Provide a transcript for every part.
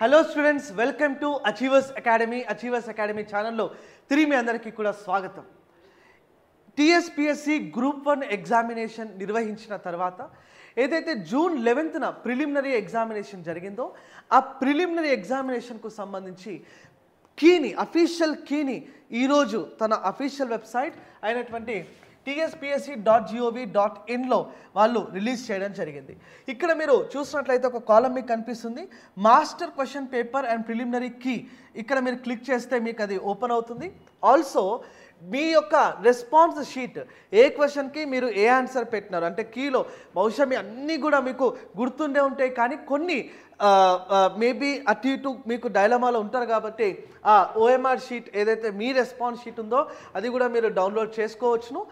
hello students welcome to Achievers Academy Achievers Academy ఛానల్లో తిరిగి మీ అందరికీ కూడా స్వాగతం టిఎస్పిఎస్సి గ్రూప్ వన్ ఎగ్జామినేషన్ నిర్వహించిన తర్వాత ఏదైతే జూన్ లెవెన్త్న ప్రిలిమినరీ ఎగ్జామినేషన్ జరిగిందో ఆ ప్రిలిమినరీ ఎగ్జామినేషన్కు సంబంధించి కీని అఫీషియల్ కీని ఈరోజు తన అఫీషియల్ వెబ్సైట్ అయినటువంటి టీఎస్పిఎస్సి డాట్ జిఓవి డాట్ ఇన్లో వాళ్ళు రిలీజ్ చేయడం జరిగింది ఇక్కడ మీరు చూసినట్లయితే ఒక కాలం మీకు కనిపిస్తుంది master question paper and preliminary key ఇక్కడ మీరు క్లిక్ చేస్తే మీకు అది ఓపెన్ అవుతుంది ఆల్సో మీ యొక్క రెస్పాన్స్ షీట్ ఏ క్వశ్చన్కి మీరు ఏ ఆన్సర్ పెట్టినారు అంటే కీలో బహుశా మీ అన్నీ కూడా మీకు గుర్తుండే ఉంటాయి కానీ కొన్ని మేబీ అటు ఇటు మీకు డైలమాలో ఉంటారు కాబట్టి ఆ ఓఎంఆర్ షీట్ ఏదైతే మీ రెస్పాన్స్ షీట్ ఉందో అది కూడా మీరు డౌన్లోడ్ చేసుకోవచ్చును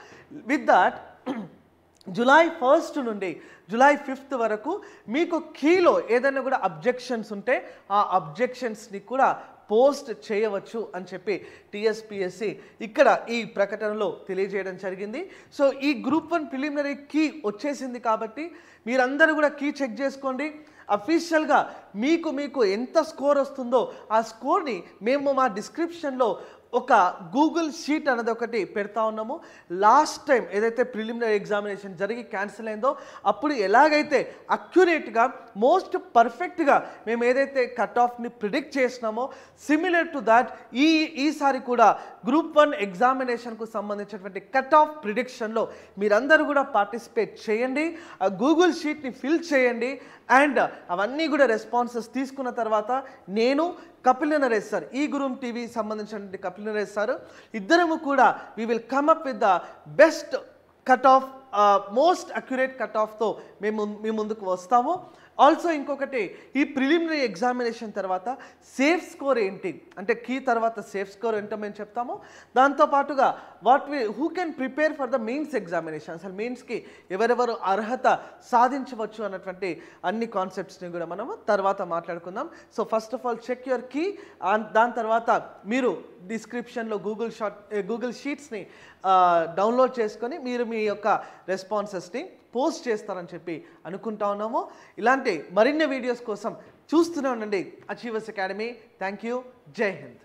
విత్ దాట్ జులై ఫస్ట్ నుండి జులై ఫిఫ్త్ వరకు మీకు కీలో ఏదైనా కూడా అబ్జెక్షన్స్ ఉంటే ఆ అబ్జెక్షన్స్ని కూడా పోస్ట్ చేయవచ్చు అని చెప్పి టీఎస్పిఎస్సి ఇక్కడ ఈ ప్రకటనలో తెలియజేయడం జరిగింది సో ఈ గ్రూప్ వన్ ప్రిలిమినరీ కీ వచ్చేసింది కాబట్టి మీరందరూ కూడా కీ చెక్ చేసుకోండి అఫీషియల్గా మీకు మీకు ఎంత స్కోర్ వస్తుందో ఆ స్కోర్ని మేము మా డిస్క్రిప్షన్లో ఒక గూగుల్ షీట్ అనేది ఒకటి పెడతా ఉన్నాము లాస్ట్ టైం ఏదైతే ప్రిలిమినరీ ఎగ్జామినేషన్ జరిగి క్యాన్సిల్ అయిందో అప్పుడు ఎలాగైతే అక్యురేట్గా మోస్ట్ పర్ఫెక్ట్గా మేము ఏదైతే కట్ ఆఫ్ని ప్రిడిక్ట్ చేసినామో సిమిలర్ టు దాట్ ఈ ఈసారి కూడా గ్రూప్ వన్ ఎగ్జామినేషన్కు సంబంధించినటువంటి కట్ ఆఫ్ ప్రిడిక్షన్లో మీరందరూ కూడా పార్టిసిపేట్ చేయండి ఆ గూగుల్ షీట్ని ఫిల్ చేయండి అండ్ అవన్నీ కూడా రెస్పాన్సెస్ తీసుకున్న తర్వాత నేను కపిల్ నరేష్ సార్ ఈ గురు టీవీ సంబంధించినటువంటి కపిల్ నరేష్ సార్ ఇద్దరము కూడా we will come up with the best cut off most accurate cut ఆఫ్తో మేము మీ ముందుకు వస్తాము ఆల్సో ఇంకొకటి ఈ ప్రిలిమినరీ ఎగ్జామినేషన్ తర్వాత సేఫ్ స్కోర్ ఏంటి అంటే కీ తర్వాత సేఫ్ స్కోర్ ఏంటో మేము చెప్తాము దాంతోపాటుగా what we who can prepare for the mains examination అసలు మెయిన్స్కి ఎవరెవరు అర్హత సాధించవచ్చు అన్నటువంటి అన్ని కాన్సెప్ట్స్ని కూడా మనము తర్వాత మాట్లాడుకుందాం so first of all check your key దాని తర్వాత మీరు డిస్క్రిప్షన్లో గూగుల్ షాట్ గూగుల్ షీట్స్ని డౌన్లోడ్ చేసుకొని మీరు మీ యొక్క రెస్పాన్సెస్ని పోస్ట్ చేస్తారని చెప్పి అనుకుంటా ఉన్నాము ఇలాంటి మరిన్ని వీడియోస్ కోసం చూస్తూనే ఉండండి అచీవర్స్ అకాడమీ థ్యాంక్ యూ జై హింద్